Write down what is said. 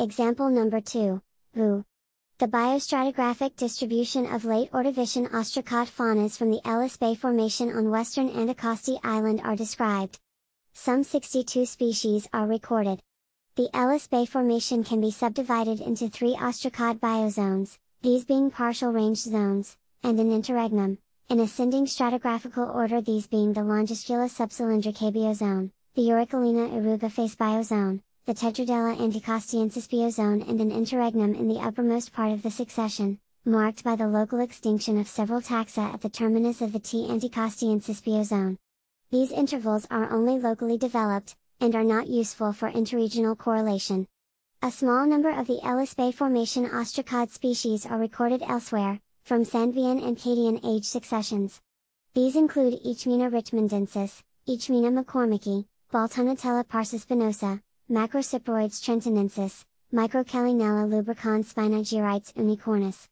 Example number 2, The biostratigraphic distribution of late Ordovician ostracot faunas from the Ellis Bay Formation on western Anticosti Island are described. Some 62 species are recorded. The Ellis Bay Formation can be subdivided into three ostracod biozones, these being partial range zones, and an interregnum, in ascending stratigraphical order these being the Longistula subcylindrica biozone, the Eurycolina erugiphace biozone, the Tetradella anticostiensis biozone and an interregnum in the uppermost part of the succession, marked by the local extinction of several taxa at the terminus of the T. anticostiensis biozone. These intervals are only locally developed, and are not useful for interregional correlation. A small number of the Ellis Bay Formation ostracod species are recorded elsewhere, from Sandvian and Cadian age successions. These include Ichmina richmondensis, Ichmina mccormicki, Baltonatella parsispinosa, Macrociporoids trentinensis, Microcalinella lubricans spinagiorites unicornis,